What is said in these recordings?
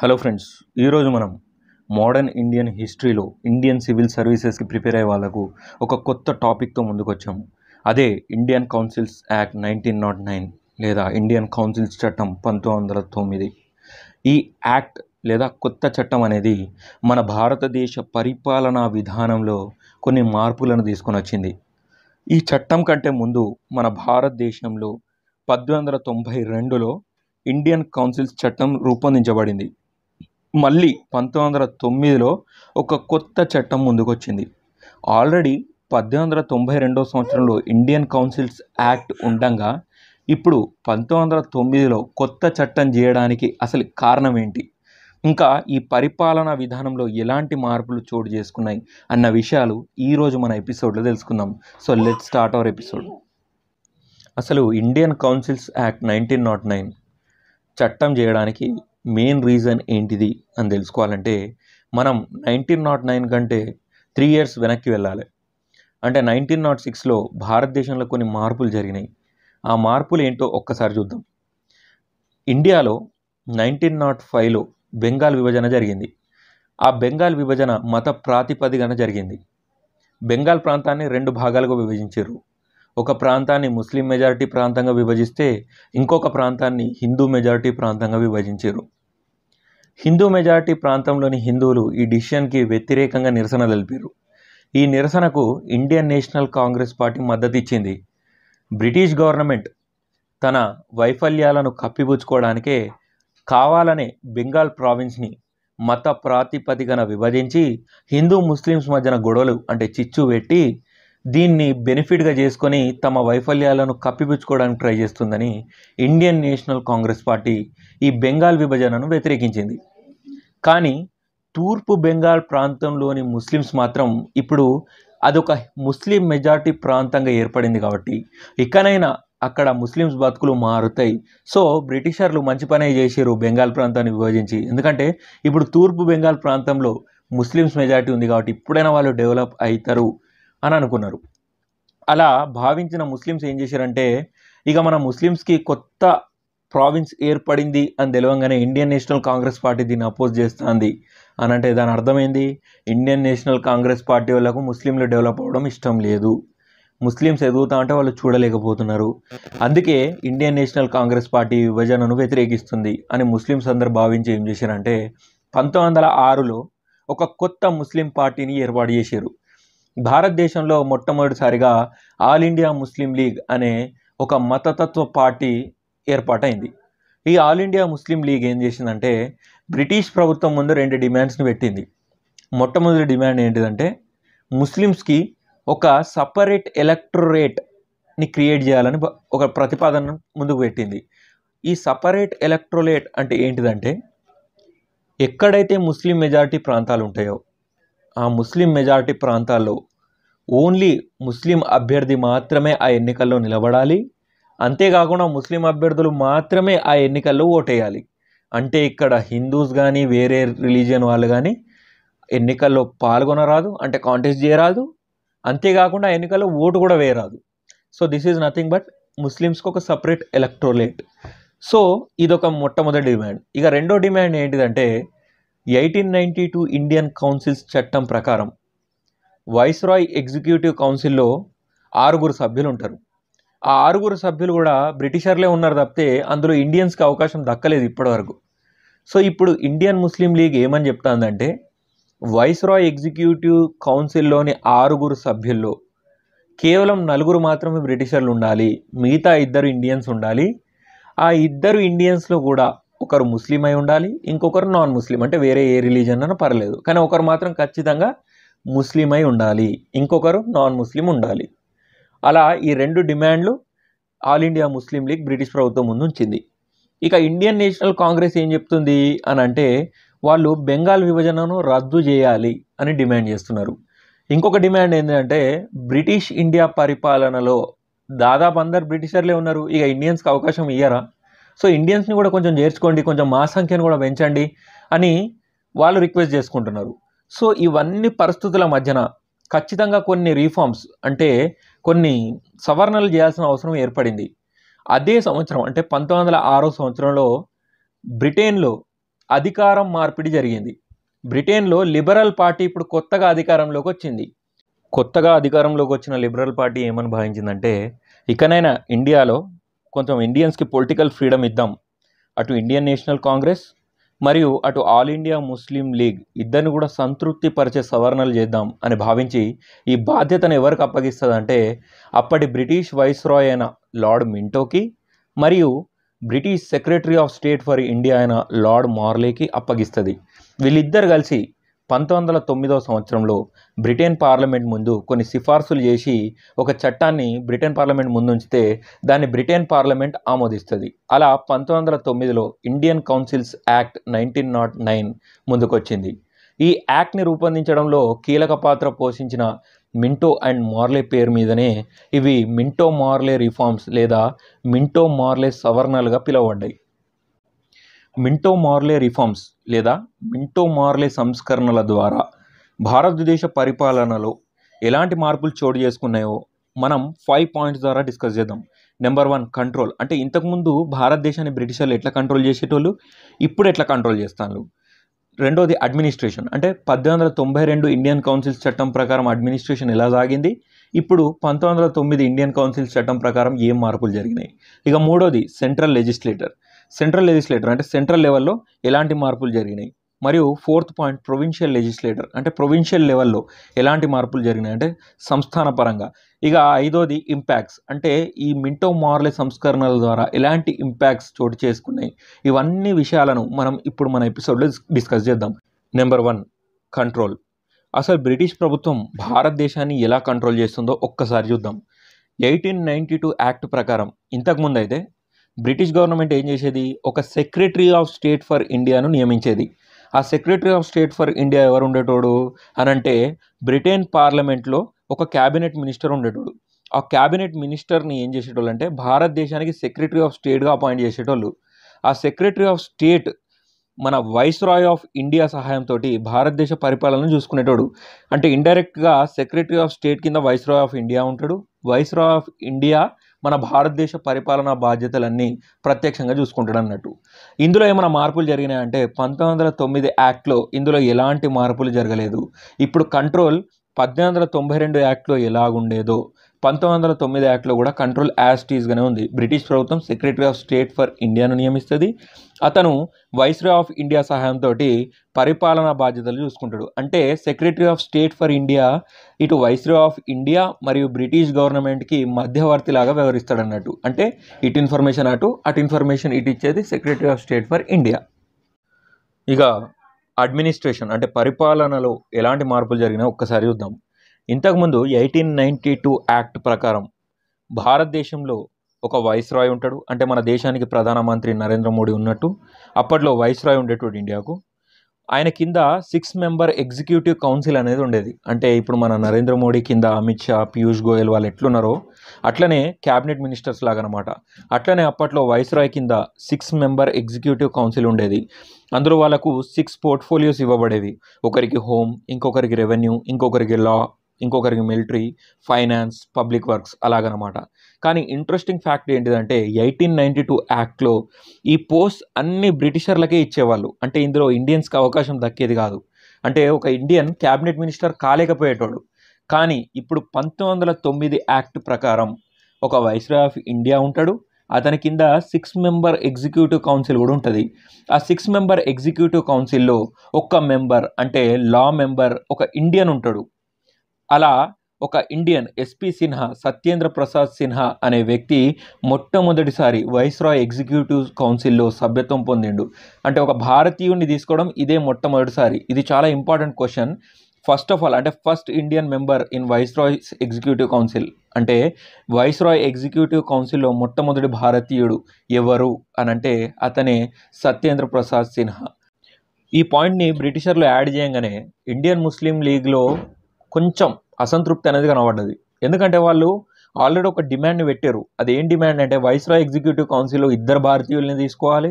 hello friends ఈరోజు మనం modern Indian హిస్టరీలో ఇండియన్ సివిల్ సర్వీసెస్కి ప్రిపేర్ అయ్యే వాళ్ళకు ఒక కొత్త టాపిక్తో ముందుకు వచ్చాము అదే Indian councils act nineteen nought nine లేదా ఇండియన్ కౌన్సిల్స్ చట్టం పంతొమ్మిది వందల తొమ్మిది ఈ యాక్ట్ లేదా కొత్త చట్టం అనేది మన భారతదేశ పరిపాలనా విధానంలో కొన్ని మార్పులను తీసుకొని వచ్చింది ఈ చట్టం కంటే ముందు మన భారతదేశంలో పద్దెనిమిది వందల తొంభై రెండులో ఇండియన్ కౌన్సిల్స్ చట్టం రూపొందించబడింది మళ్ళీ పంతొమ్మిది వందల తొమ్మిదిలో ఒక కొత్త చట్టం ముందుకొచ్చింది ఆల్రెడీ పద్దెనిమిది వందల తొంభై రెండో సంవత్సరంలో ఇండియన్ కౌన్సిల్స్ యాక్ట్ ఉండగా ఇప్పుడు పంతొమ్మిది వందల తొమ్మిదిలో కొత్త చట్టం చేయడానికి అసలు కారణం ఏంటి ఇంకా ఈ పరిపాలనా విధానంలో ఎలాంటి మార్పులు చోటు చేసుకున్నాయి అన్న విషయాలు ఈరోజు మన ఎపిసోడ్లో తెలుసుకుందాం so let start our episode అసలు Indian councils act nineteen nought nine చట్టం చేయడానికి మెయిన్ రీజన్ ఏంటిది అని తెలుసుకోవాలంటే మనం నైన్టీన్ నాట్ నైన్ కంటే త్రీ ఇయర్స్ వెనక్కి వెళ్ళాలి అంటే నైన్టీన్ నాట్ సిక్స్లో భారతదేశంలో కొన్ని మార్పులు జరిగినాయి ఆ మార్పులు ఏంటో ఒక్కసారి చూద్దాం ఇండియాలో నైన్టీన్ నాట్ ఫైవ్లో బెంగాల్ విభజన జరిగింది ఆ బెంగాల్ విభజన మత ప్రాతిపదికన జరిగింది బెంగాల్ ప్రాంతాన్ని రెండు భాగాలుగా విభజించారు ఒక ప్రాంతాన్ని ముస్లిం మెజారిటీ ప్రాంతంగా విభజిస్తే ఇంకొక ప్రాంతాన్ని హిందూ మెజారిటీ ప్రాంతంగా విభజించారు హిందూ మెజారిటీ ప్రాంతంలోని హిందువులు ఈ డిసిషన్కి వ్యతిరేకంగా నిరసన తెలిపారు ఈ నిరసనకు ఇండియన్ నేషనల్ కాంగ్రెస్ పార్టీ మద్దతు ఇచ్చింది బ్రిటిష్ గవర్నమెంట్ తన వైఫల్యాలను కప్పిపుచ్చుకోవడానికే కావాలనే బెంగాల్ ప్రావిన్స్ని మత ప్రాతిపదికన విభజించి హిందూ ముస్లిమ్స్ మధ్యన గొడవలు అంటే చిచ్చు పెట్టి దీన్ని బెనిఫిట్గా చేసుకొని తమ వైఫల్యాలను కప్పిపుచ్చుకోవడానికి ట్రై చేస్తుందని ఇండియన్ నేషనల్ కాంగ్రెస్ పార్టీ ఈ బెంగాల్ విభజనను వ్యతిరేకించింది కానీ తూర్పు బెంగాల్ ప్రాంతంలోని ముస్లిమ్స్ మాత్రం ఇప్పుడు అదొక ముస్లిం మెజార్టీ ప్రాంతంగా ఏర్పడింది కాబట్టి ఇకనైనా అక్కడ ముస్లిమ్స్ బతుకులు మారుతాయి సో బ్రిటిషర్లు మంచి పనే చేసారు బెంగాల్ ప్రాంతాన్ని విభజించి ఎందుకంటే ఇప్పుడు తూర్పు బెంగాల్ ప్రాంతంలో ముస్లిమ్స్ మెజార్టీ ఉంది కాబట్టి ఇప్పుడైనా వాళ్ళు డెవలప్ అవుతారు అని అనుకున్నారు అలా భావించిన ముస్లిమ్స్ ఏం చేశారంటే ఇక మన ముస్లిమ్స్కి కొత్త ప్రావిన్స్ ఏర్పడింది అని తెలవంగానే ఇండియన్ నేషనల్ కాంగ్రెస్ పార్టీ దీన్ని అపోజ్ చేస్తుంది అని అంటే దాని అర్థమైంది ఇండియన్ నేషనల్ కాంగ్రెస్ పార్టీ వాళ్ళకు ముస్లింలు డెవలప్ అవ్వడం ఇష్టం లేదు ముస్లిమ్స్ ఎదుగుతా అంటే వాళ్ళు చూడలేకపోతున్నారు అందుకే ఇండియన్ నేషనల్ కాంగ్రెస్ పార్టీ విభజనను వ్యతిరేకిస్తుంది అని ముస్లిమ్స్ అందరు భావించి ఏం చేశారంటే పంతొమ్మిది వందల ఆరులో ఒక కొత్త ముస్లిం పార్టీని ఏర్పాటు చేశారు భారతదేశంలో మొట్టమొదటిసారిగా ఆల్ ఇండియా ముస్లిం లీగ్ అనే ఒక మతతత్వ పార్టీ ఏర్పాటైంది ఈ ఆల్ ఇండియా ముస్లిం లీగ్ ఏం చేసిందంటే బ్రిటిష్ ప్రభుత్వం ముందు రెండు డిమాండ్స్ని పెట్టింది మొట్టమొదటి డిమాండ్ ఏంటిదంటే ముస్లిమ్స్కి ఒక సపరేట్ ఎలక్ట్రోరేట్ని క్రియేట్ చేయాలని ఒక ప్రతిపాదన ముందుకు పెట్టింది ఈ సపరేట్ ఎలక్ట్రోలేట్ అంటే ఏంటిదంటే ఎక్కడైతే ముస్లిం మెజారిటీ ప్రాంతాలు ఉంటాయో ఆ ముస్లిం మెజారిటీ ప్రాంతాల్లో ఓన్లీ ముస్లిం అభ్యర్థి మాత్రమే ఆ ఎన్నికల్లో నిలబడాలి అంతేకాకుండా ముస్లిం అభ్యర్థులు మాత్రమే ఆ ఎన్నికల్లో ఓటేయాలి అంటే ఇక్కడ హిందూస్ కానీ వేరే రిలీజియన్ వాళ్ళు కానీ ఎన్నికల్లో పాల్గొనరాదు అంటే కాంటెస్ట్ చేయరాదు అంతేకాకుండా ఎన్నికల్లో ఓటు కూడా వేయరాదు so this is nothing but ముస్లిమ్స్కి ఒక సపరేట్ ఎలక్ట్రోలేట్ సో ఇదొక మొట్టమొదటి డిమాండ్ ఇక రెండో డిమాండ్ ఏంటిదంటే eighteen ninety two Indian councils చట్టం ప్రకారం వైస్రాయ్ ఎగ్జిక్యూటివ్ కౌన్సిల్లో ఆరుగురు సభ్యులు ఉంటారు ఆ ఆరుగురు సభ్యులు కూడా బ్రిటిషర్లే ఉన్నారు తప్పితే అందులో ఇండియన్స్కి అవకాశం దక్కలేదు ఇప్పటివరకు సో ఇప్పుడు ఇండియన్ ముస్లిం లీగ్ ఏమని చెప్తాందంటే వైస్రాయ్ ఎగ్జిక్యూటివ్ కౌన్సిల్లోని ఆరుగురు సభ్యుల్లో కేవలం నలుగురు మాత్రమే బ్రిటిషర్లు ఉండాలి మిగతా ఇద్దరు ఇండియన్స్ ఉండాలి ఆ ఇద్దరు ఇండియన్స్లో కూడా ఒకరు ముస్లిం అయి ఉండాలి ఇంకొకరు నాన్ ముస్లిం అంటే వేరే ఏ రిలీజన్ అన్న పర్లేదు కానీ ఒకరు మాత్రం ఖచ్చితంగా ముస్లిం అయి ఉండాలి ఇంకొకరు నాన్ ముస్లిం ఉండాలి అలా ఈ రెండు డిమాండ్లు All India Muslim League British ప్రభుత్వం ముందు ఉంచింది ఇక ఇండియన్ నేషనల్ కాంగ్రెస్ ఏం చెప్తుంది అని అంటే వాళ్ళు బెంగాల్ విభజనను రద్దు చేయాలి అని డిమాండ్ చేస్తున్నారు ఇంకొక డిమాండ్ ఏంటంటే బ్రిటిష్ ఇండియా పరిపాలనలో దాదాపు అందరు బ్రిటిషర్లే ఉన్నారు ఇక ఇండియన్స్కి అవకాశం ఇయ్యరా సో ఇండియన్స్ని కూడా కొంచెం చేర్చుకోండి కొంచెం మా సంఖ్యను కూడా పెంచండి అని వాళ్ళు రిక్వెస్ట్ చేసుకుంటున్నారు సో ఇవన్నీ పరిస్థితుల మధ్యన ఖచ్చితంగా కొన్ని రీఫార్మ్స్ అంటే కొన్ని సవరణలు చేయాల్సిన అవసరం ఏర్పడింది అదే సంవత్సరం అంటే పంతొమ్మిది వందల ఆరో సంవత్సరంలో బ్రిటన్లో అధికారం మార్పిడి జరిగింది బ్రిటన్లో లిబరల్ పార్టీ ఇప్పుడు కొత్తగా అధికారంలోకి వచ్చింది కొత్తగా అధికారంలోకి వచ్చిన లిబరల్ పార్టీ ఏమని భావించిందంటే ఇకనైనా ఇండియాలో కొంచెం ఇండియన్స్కి పొలిటికల్ ఫ్రీడమ్ ఇద్దాం అటు ఇండియన్ నేషనల్ కాంగ్రెస్ మరియు అటు ఆల్ ఇండియా ముస్లిం లీగ్ ఇద్దరిని కూడా సంతృప్తి పరిచే సవరణలు చేద్దాం అని భావించి ఈ బాధ్యతను ఎవరికి అప్పగిస్తుందంటే అప్పటి బ్రిటిష్ వైస్రాయ్ అయిన లార్డ్ మింటోకి మరియు British secretary of state for India అయిన లార్డ్ మార్లేకి అప్పగిస్తుంది వీళ్ళిద్దరు కలిసి పంతొమ్మిది వందల తొమ్మిదవ సంవత్సరంలో బ్రిటన్ పార్లమెంట్ ముందు కొన్ని సిఫార్సులు చేసి ఒక చట్టాన్ని బ్రిటన్ పార్లమెంట్ ముందు ఉంచితే దాన్ని బ్రిటన్ పార్లమెంట్ ఆమోదిస్తుంది అలా పంతొమ్మిది వందల తొమ్మిదిలో Indian councils act nineteen nought nine ముందుకొచ్చింది ఈ యాక్ట్ని రూపొందించడంలో కీలక పాత్ర పోషించిన మింటో అండ్ మార్లే పేరు మీదనే ఇవి మింటో మార్లే రిఫార్మ్స్ లేదా మింటో మార్లే సవర్ణాలుగా పిలువబడ్డాయి మింటో మార్లే రిఫార్మ్స్ లేదా మింటో మార్లే సంస్కరణల ద్వారా భారతదేశ పరిపాలనలో ఎలాంటి మార్పులు చోటు చేసుకున్నాయో మనం ఫైవ్ పాయింట్స్ ద్వారా డిస్కస్ చేద్దాం నెంబర్ వన్ కంట్రోల్ అంటే ఇంతకుముందు భారతదేశాన్ని బ్రిటిష్ వాళ్ళు ఎట్లా కంట్రోల్ చేసేటోళ్ళు ఇప్పుడు ఎట్లా కంట్రోల్ చేస్తాను రెండోది అడ్మినిస్ట్రేషన్ అంటే పద్దెనిమిది వందల తొంభై రెండు ఇండియన్ కౌన్సిల్స్ చట్టం ప్రకారం అడ్మినిస్ట్రేషన్ ఎలా సాగింది ఇప్పుడు పంతొమ్మిది వందల తొమ్మిది ఇండియన్ కౌన్సిల్స్ చట్టం ప్రకారం ఏం మార్పులు జరిగినాయి ఇక మూడోది సెంట్రల్ లెజిస్లేటర్ సెంట్రల్ లెజిస్లేటర్ అంటే సెంట్రల్ లెవెల్లో ఎలాంటి మార్పులు జరిగినాయి మరియు ఫోర్త్ పాయింట్ ప్రొవిన్షియల్ లెజిస్లేటర్ అంటే ప్రొవిన్షియల్ లెవెల్లో ఎలాంటి మార్పులు జరిగినాయి అంటే సంస్థాన పరంగా ఇక ఐదోది ఇంపాక్ట్స్ అంటే ఈ మింటో మార్లే సంస్కరణల ద్వారా ఎలాంటి ఇంపాక్ట్స్ చోటు చేసుకున్నాయి ఇవన్నీ విషయాలను మనం ఇప్పుడు మన ఎపిసోడ్లో డిస్కస్ చేద్దాం నెంబర్ వన్ కంట్రోల్ అసలు బ్రిటిష్ ప్రభుత్వం భారతదేశాన్ని ఎలా కంట్రోల్ చేస్తుందో ఒక్కసారి చూద్దాం ఎయిటీన్ నైంటీ టూ యాక్ట్ ప్రకారం ఇంతకుముందు అయితే బ్రిటిష్ గవర్నమెంట్ ఏం చేసేది ఒక సెక్రటరీ ఆఫ్ స్టేట్ ఫర్ ఇండియాను నియమించేది ఆ secretary of state for India ఎవరు ఉండేటోడు అని అంటే బ్రిటన్ పార్లమెంట్లో ఒక క్యాబినెట్ మినిస్టర్ ఉండేటోడు ఆ క్యాబినెట్ మినిస్టర్ని ఏం చేసేటోళ్ళు అంటే భారతదేశానికి సెక్రటరీ ఆఫ్ స్టేట్గా అపాయింట్ చేసేటోళ్ళు ఆ సెక్రటరీ ఆఫ్ స్టేట్ మన వైస్ రాయ్ ఆఫ్ ఇండియా సహాయంతో భారతదేశ పరిపాలనను చూసుకునేటోడు అంటే ఇండైరెక్ట్గా సెక్రటరీ ఆఫ్ స్టేట్ కింద వైస్ రాయ్ ఆఫ్ ఇండియా ఉంటాడు వైస్ రాయ్ ఆఫ్ ఇండియా మన భారతదేశ పరిపాలనా బాధ్యతలన్నీ ప్రత్యక్షంగా చూసుకుంటాడు అన్నట్టు ఇందులో ఏమైనా మార్పులు జరిగినాయంటే పంతొమ్మిది వందల తొమ్మిది యాక్ట్లో ఇందులో ఎలాంటి మార్పులు జరగలేదు ఇప్పుడు కంట్రోల్ పద్దెనిమిది వందల తొంభై రెండు యాక్ట్లో ఎలాగుండేదో పంతొమ్మిది వందల తొమ్మిది యాక్ట్లో కూడా కంట్రోల్ యాస్టీస్గానే ఉంది బ్రిటిష్ ప్రభుత్వం సెక్రటరీ ఆఫ్ స్టేట్ ఫర్ ఇండియాను నియమిస్తుంది అతను వైస్రే ఆఫ్ ఇండియా సహాయంతో పరిపాలనా బాధ్యతలు చూసుకుంటాడు అంటే secretary of state for India ఇటు వైస్రే ఆఫ్ ఇండియా మరియు బ్రిటిష్ గవర్నమెంట్కి మధ్యవర్తిలాగా వ్యవహరిస్తాడు అన్నట్టు అంటే ఇటు ఇన్ఫర్మేషన్ అటు అటు ఇన్ఫర్మేషన్ ఇటు ఇచ్చేది secretary of state for India ఇక అడ్మినిస్ట్రేషన్ అంటే పరిపాలనలో ఎలాంటి మార్పులు జరిగినా ఒక్కసారి చూద్దాం ఇంతకుముందు ఎయిటీన్ నైంటీ టూ యాక్ట్ ప్రకారం భారతదేశంలో ఒక వైస్రాయ్ ఉంటాడు అంటే మన దేశానికి ప్రధానమంత్రి నరేంద్ర మోడీ ఉన్నట్టు అప్పట్లో వైస్రాయ్ ఉండేటోడు ఇండియాకు ఆయన కింద సిక్స్ మెంబర్ ఎగ్జిక్యూటివ్ కౌన్సిల్ అనేది ఉండేది అంటే ఇప్పుడు మన నరేంద్ర మోడీ కింద అమిత్ షా పీయూష్ గోయల్ వాళ్ళు ఎట్లున్నారో అట్లనే క్యాబినెట్ మినిస్టర్స్ లాగనమాట అట్లనే అప్పట్లో వైస్రాయ్ కింద సిక్స్ మెంబర్ ఎగ్జిక్యూటివ్ కౌన్సిల్ ఉండేది అందులో వాళ్ళకు సిక్స్ పోర్ట్ఫోలియోస్ ఇవ్వబడేవి ఒకరికి హోమ్ ఇంకొకరికి రెవెన్యూ ఇంకొకరికి లా ఇంకొకరికి మిలిటరీ ఫైనాన్స్ పబ్లిక్ వర్క్స్ అలాగనమాట కానీ ఇంట్రెస్టింగ్ ఫ్యాక్ట్ ఏంటిదంటే ఎయిటీన్ నైంటీ టూ యాక్ట్లో ఈ పోస్ట్ అన్ని బ్రిటిషర్లకే ఇచ్చేవాళ్ళు అంటే ఇందులో ఇండియన్స్కి అవకాశం దక్కేది కాదు అంటే ఒక ఇండియన్ క్యాబినెట్ మినిస్టర్ కాలేకపోయేటోడు కానీ ఇప్పుడు పంతొమ్మిది వందల తొమ్మిది యాక్ట్ ప్రకారం ఒక వైస్రాయ్ ఆఫ్ ఇండియా ఉంటాడు అతని కింద సిక్స్ మెంబర్ ఎగ్జిక్యూటివ్ కౌన్సిల్ కూడా ఉంటుంది ఆ సిక్స్ మెంబర్ ఎగ్జిక్యూటివ్ కౌన్సిల్లో ఒక్క మెంబర్ అంటే లా మెంబర్ ఒక ఇండియన్ ఉంటాడు అలా ఒక ఇండియన్ ఎస్పి సిన్హా సత్యేంద్ర ప్రసాద్ సిన్హా అనే వ్యక్తి మొట్టమొదటిసారి వైస్రాయ్ ఎగ్జిక్యూటివ్ కౌన్సిల్లో సభ్యత్వం పొందిండు అంటే ఒక భారతీయుడిని తీసుకోవడం ఇదే మొట్టమొదటిసారి ఇది చాలా important question first of all అంటే first Indian member in viceroy executive council అంటే వైస్రాయ్ ఎగ్జిక్యూటివ్ కౌన్సిల్లో మొట్టమొదటి భారతీయుడు ఎవరు అని అంటే అతనే సత్యేంద్ర ప్రసాద్ సిన్హా ఈ పాయింట్ని బ్రిటిషర్లు యాడ్ చేయగానే ఇండియన్ ముస్లిం లీగ్లో కొంచెం అసంతృప్తి అనేది కనబడ్డది ఎందుకంటే వాళ్ళు ఆల్రెడీ ఒక డిమాండ్ పెట్టారు అది ఏం డిమాండ్ అంటే వైస్రాయ్ ఎగ్జిక్యూటివ్ కౌన్సిల్లో ఇద్దరు భారతీయుల్ని తీసుకోవాలి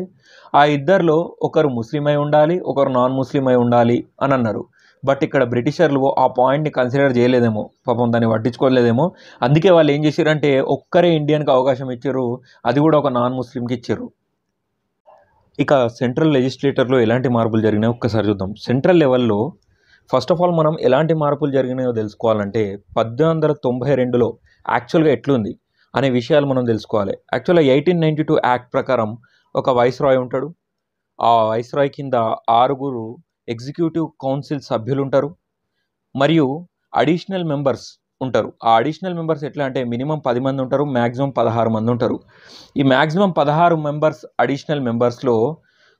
ఆ ఇద్దరిలో ఒకరు ముస్లిం అయి ఉండాలి ఒకరు నాన్ ముస్లిం అయి ఉండాలి అని అన్నారు బట్ ఇక్కడ బ్రిటిషర్లు ఆ పాయింట్ని కన్సిడర్ చేయలేదేమో పాపం దాన్ని పట్టించుకోలేదేమో అందుకే వాళ్ళు ఏం చేశారంటే ఒక్కరే ఇండియన్కి అవకాశం ఇచ్చారు అది కూడా ఒక నాన్ ముస్లింకి ఇచ్చారు ఇక సెంట్రల్ లెజిస్లేటర్లో ఎలాంటి మార్పులు జరిగినాయి ఒక్కసారి చూద్దాం సెంట్రల్ లెవెల్లో ఫస్ట్ ఆఫ్ ఆల్ మనం ఎలాంటి మార్పులు జరిగినాయో తెలుసుకోవాలంటే పద్దెనిమిది వందల తొంభై రెండులో యాక్చువల్గా ఎట్లుంది అనే విషయాలు మనం తెలుసుకోవాలి యాక్చువల్గా ఎయిటీన్ నైంటీ టూ యాక్ట్ ప్రకారం ఒక వైస్రాయ్ ఉంటాడు ఆ వైస్రాయ్ కింద ఆరుగురు ఎగ్జిక్యూటివ్ కౌన్సిల్ సభ్యులు ఉంటారు మరియు అడిషనల్ మెంబర్స్ ఉంటారు ఆ అడిషనల్ మెంబర్స్ ఎట్లా అంటే మినిమం పది మంది ఉంటారు మ్యాక్సిమం పదహారు మంది ఉంటారు ఈ మ్యాక్సిమం పదహారు మెంబర్స్ అడిషనల్ మెంబర్స్లో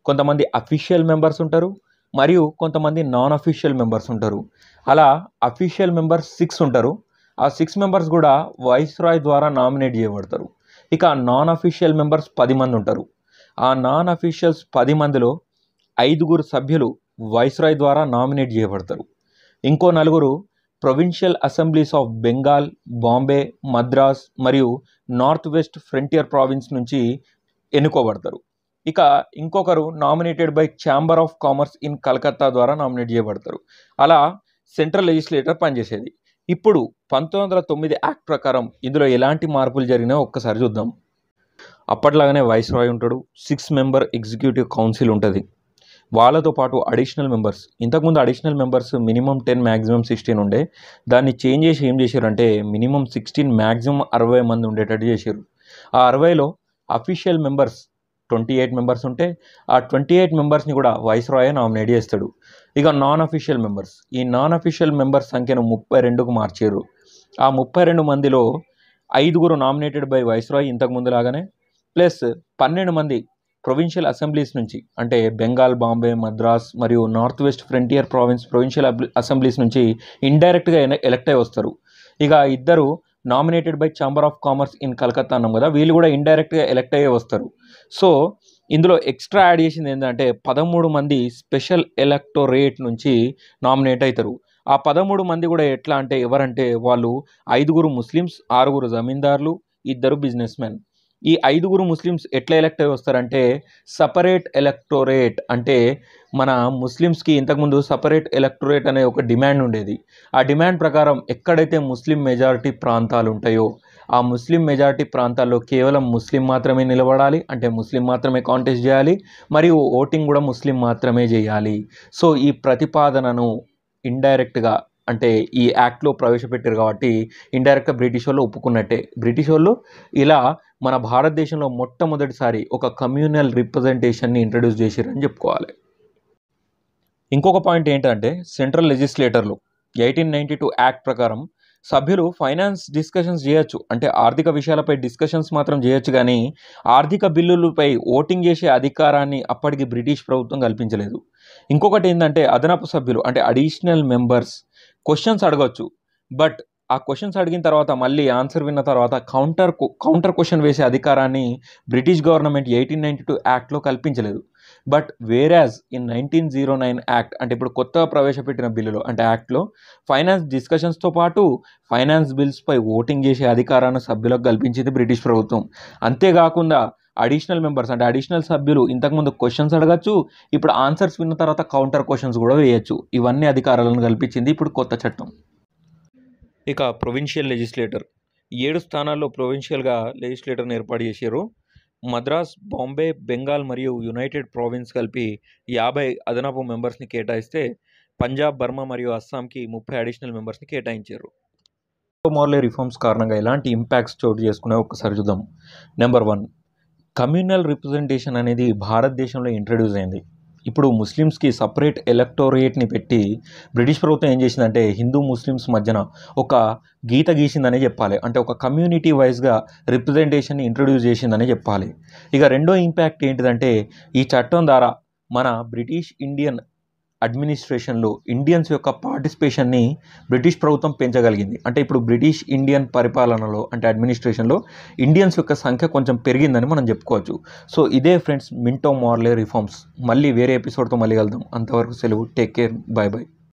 కొంతమంది అఫీషియల్ మెంబర్స్ ఉంటారు మరియు కొంతమంది నాన్ అఫీషియల్ మెంబర్స్ ఉంటారు అలా అఫీషియల్ మెంబర్స్ సిక్స్ ఉంటారు ఆ సిక్స్ మెంబర్స్ కూడా వైస్ రాయ్ ద్వారా నామినేట్ చేయబడతారు ఇక నాన్ అఫీషియల్ మెంబర్స్ పది మంది ఉంటారు ఆ నాన్ అఫీషియల్స్ పది మందిలో ఐదుగురు సభ్యులు రాయ్ ద్వారా నామినేట్ చేయబడతారు ఇంకో నలుగురు provincial assemblies of Bengal Bombay Madras మరియు నార్త్ వెస్ట్ ఫ్రంటియర్ ప్రావిన్స్ నుంచి ఎన్నుకోబడతారు ఇక ఇంకొకరు nominated by chamber of commerce in Calcutta ద్వారా నామినేట్ చేయబడతారు అలా సెంట్రల్ లెజిస్లేటర్ పనిచేసేది ఇప్పుడు పంతొమ్మిది వందల తొమ్మిది యాక్ట్ ప్రకారం ఇందులో ఎలాంటి మార్పులు జరిగినా ఒక్కసారి చూద్దాం అప్పట్లాగానే వైస్ రాయ్ ఉంటాడు సిక్స్ మెంబర్ ఎగ్జిక్యూటివ్ కౌన్సిల్ ఉంటుంది వాళ్ళతో పాటు అడిషనల్ మెంబర్స్ ఇంతకుముందు additional members minimum ten maximum sixteen ఉండే దాన్ని చేంజ్ చేసి ఏం చేశారంటే మినిమం సిక్స్టీన్ మ్యాక్సిమం అరవై మంది ఉండేటట్టు చేశారు ఆ అరవైలో official members twenty eight members ఉంటే ఆ ట్వంటీ ఎయిట్ మెంబర్స్ని కూడా వైస్ రాయే నామినేట్ చేస్తాడు ఇక నాన్ అఫీషియల్ మెంబర్స్ ఈ నాన్ అఫీషియల్ మెంబర్స్ సంఖ్యను ముప్పై రెండుకు మార్చారు ఆ ముప్పై రెండు మందిలో ఐదుగురు నామినేటెడ్ బై వైస్ రాయ్ ఇంతకుముందు లాగానే ప్లస్ పన్నెండు మంది ప్రొవిన్షియల్ అసెంబ్లీస్ నుంచి అంటే బెంగాల్ బాంబే మద్రాస్ మరియు north west frontier province provincial assemblies నుంచి ఇండైరెక్ట్గా ఎలెక్ట్ అయి వస్తారు ఇక ఇద్దరు nominated by chamber of commerce in Calcutta అన్నాం కదా వీళ్ళు కూడా ఇండైరెక్ట్గా ఎలెక్ట్ అయ్యే వస్తారు సో ఇందులో ఎక్స్ట్రా యాడ్ చేసింది ఏంటంటే పదమూడు మంది స్పెషల్ ఎలక్టోరేట్ నుంచి నామినేట్ అవుతారు ఆ పదమూడు మంది కూడా ఎట్లా అంటే ఎవరంటే వాళ్ళు ఐదుగురు ముస్లిమ్స్ ఆరుగురు జమీందారులు ఇద్దరు బిజినెస్ మెన్ ఈ ఐదుగురు ముస్లిమ్స్ ఎట్లా ఎలక్ట్ అయి వస్తారంటే సపరేట్ ఎలక్టోరేట్ అంటే మన ముస్లిమ్స్కి ఇంతకుముందు సపరేట్ ఎలక్టోరేట్ అనే ఒక డిమాండ్ ఉండేది ఆ డిమాండ్ ప్రకారం ఎక్కడైతే ముస్లిం మెజారిటీ ప్రాంతాలు ఉంటాయో ఆ ముస్లిం మెజారిటీ ప్రాంతాల్లో కేవలం ముస్లిం మాత్రమే నిలబడాలి అంటే ముస్లిం మాత్రమే కాంటెస్ట్ చేయాలి మరియు ఓటింగ్ కూడా ముస్లిం మాత్రమే చేయాలి సో ఈ ప్రతిపాదనను ఇండైరెక్ట్గా అంటే ఈ యాక్ట్లో ప్రవేశపెట్టారు కాబట్టి ఇండైరెక్ట్గా బ్రిటిష్ వాళ్ళు ఒప్పుకున్నట్టే బ్రిటిష్ వాళ్ళు ఇలా మన భారతదేశంలో మొట్టమొదటిసారి ఒక కమ్యూనల్ రిప్రజెంటేషన్ని ఇంట్రడ్యూస్ చేశారని చెప్పుకోవాలి ఇంకొక పాయింట్ ఏంటంటే సెంట్రల్ లెజిస్లేటర్లు ఎయిటీన్ నైంటీ టూ యాక్ట్ ప్రకారం సభ్యులు ఫైనాన్స్ డిస్కషన్స్ చేయొచ్చు అంటే ఆర్థిక విషయాలపై డిస్కషన్స్ మాత్రం చేయొచ్చు కానీ ఆర్థిక బిల్లులపై ఓటింగ్ చేసే అధికారాన్ని అప్పటికి బ్రిటిష్ ప్రభుత్వం కల్పించలేదు ఇంకొకటి ఏంటంటే అదనపు సభ్యులు అంటే అడిషనల్ మెంబర్స్ క్వశ్చన్స్ అడగచ్చు బట్ ఆ క్వశ్చన్స్ అడిగిన తర్వాత మళ్ళీ ఆన్సర్ విన్న తర్వాత కౌంటర్ కౌంటర్ క్వశ్చన్ వేసే అధికారాన్ని British government eighteen ninety two యాక్ట్లో కల్పించలేదు but whereas in nineteen zero nine act అంటే ఇప్పుడు కొత్తగా ప్రవేశపెట్టిన బిల్లులో అంటే యాక్ట్లో ఫైనాన్స్ డిస్కషన్స్తో పాటు ఫైనాన్స్ బిల్స్పై ఓటింగ్ చేసే అధికారాన్ని సభ్యులకు కల్పించింది బ్రిటిష్ ప్రభుత్వం అంతేకాకుండా అడిషనల్ మెంబర్స్ అంటే అడిషనల్ సభ్యులు ఇంతకుముందు క్వశ్చన్స్ అడగచ్చు ఇప్పుడు ఆన్సర్స్ విన్న తర్వాత కౌంటర్ క్వశ్చన్స్ కూడా వేయచ్చు ఇవన్నీ అధికారాలను కల్పించింది ఇప్పుడు కొత్త చట్టం ఇక ప్రొవిన్షియల్ లెజిస్లేటర్ ఏడు స్థానాల్లో ప్రొవిన్షియల్గా లెజిస్లేటర్ని ఏర్పాటు చేశారు మద్రాస్ బాంబే బెంగాల్ మరియు యునైటెడ్ ప్రావిన్స్ కలిపి యాభై అదనపు మెంబర్స్ని కేటాయిస్తే పంజాబ్ బర్మా మరియు అస్సాంకి ముప్పై అడిషనల్ మెంబర్స్ని కేటాయించారు మోర్లే రిఫార్మ్స్ కారణంగా ఎలాంటి ఇంపాక్ట్స్ చోటు చేసుకునే ఒకసారి చూద్దాం నెంబర్ వన్ కమ్యూనల్ రిప్రజెంటేషన్ అనేది భారతదేశంలో ఇంట్రడ్యూస్ అయింది ఇప్పుడు ముస్లిమ్స్కి సపరేట్ ఎలక్టోరేట్ని పెట్టి బ్రిటిష్ ప్రభుత్వం ఏం చేసిందంటే హిందూ ముస్లిమ్స్ మధ్యన ఒక గీత గీసిందనే చెప్పాలి అంటే ఒక కమ్యూనిటీ వైజ్గా రిప్రజెంటేషన్ని ఇంట్రడ్యూస్ చేసిందనే చెప్పాలి ఇక రెండో ఇంపాక్ట్ ఏంటిదంటే ఈ చట్టం ద్వారా మన బ్రిటిష్ ఇండియన్ అడ్మినిస్ట్రేషన్లో ఇండియన్స్ యొక్క పార్టిసిపేషన్ని బ్రిటిష్ ప్రభుత్వం పెంచగలిగింది అంటే ఇప్పుడు బ్రిటిష్ ఇండియన్ పరిపాలనలో అంటే అడ్మినిస్ట్రేషన్లో ఇండియన్స్ యొక్క సంఖ్య కొంచెం పెరిగిందని మనం చెప్పుకోవచ్చు సో ఇదే ఫ్రెండ్స్ మింటో మార్లే రిఫార్మ్స్ మళ్ళీ వేరే ఎపిసోడ్తో మళ్ళీ కలుద్దాం అంతవరకు సెలవు టేక్ కేర్ బాయ్ బాయ్